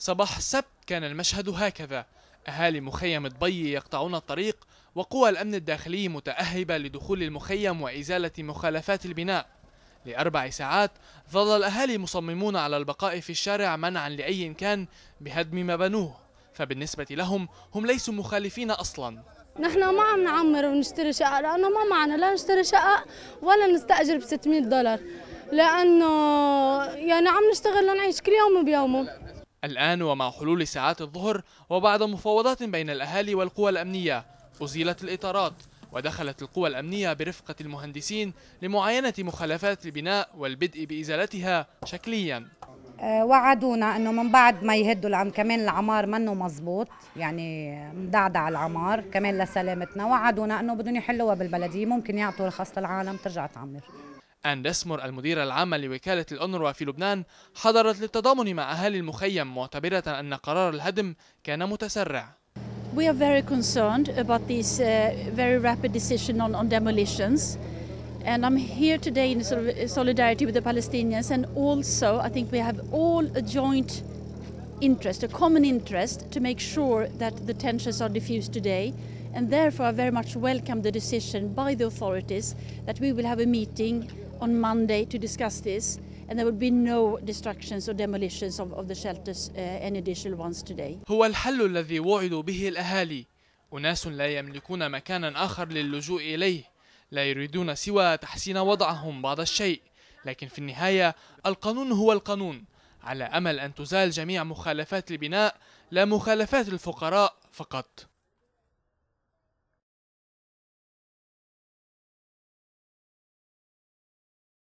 صباح السبت كان المشهد هكذا أهالي مخيم دبي يقطعون الطريق وقوى الأمن الداخلي متأهبة لدخول المخيم وإزالة مخالفات البناء لأربع ساعات ظل الأهالي مصممون على البقاء في الشارع منعا لأي كان بهدم ما بنوه فبالنسبة لهم هم ليسوا مخالفين أصلا نحن ما عم نعمر ونشتري شقة لأنه ما معنا لا نشتري شقة ولا نستأجر ب 600 دولار لأنه يعني عم نشتغل لنعيش كل يوم بيومه الآن ومع حلول ساعات الظهر وبعد مفاوضات بين الأهالي والقوى الأمنية أزيلت الإطارات ودخلت القوى الأمنية برفقة المهندسين لمعاينة مخالفات البناء والبدء بإزالتها شكلياً آه، وعدونا انه من بعد ما يهدوا العم كمان العمار منه مزبوط يعني مدعدع العمار كمان لسلامتنا وعدونا انه بدهم يحلوها بالبلديه ممكن يعطوا رخص للعالم ترجع تعمر أن دسمر المديرة العامة لوكالة الأونروا في لبنان حضرت للتضامن مع أهالي المخيم معتبرة أن قرار الهدم كان متسرع We are very concerned about this uh, very rapid decision on, on demolitions. And I'm here today in sort of solidarity with the Palestinians, and also I think we have all a joint interest, a common interest, to make sure that the tensions are diffused today. And therefore, I very much welcome the decision by the authorities that we will have a meeting on Monday to discuss this. And there will be no destructions or demolitions of, of the shelters, uh, any additional ones today. أناس لا يملكون مكانا آخر للجوء إليه لا يريدون سوى تحسين وضعهم بعض الشيء لكن في النهاية القانون هو القانون على أمل أن تزال جميع مخالفات البناء لا مخالفات الفقراء فقط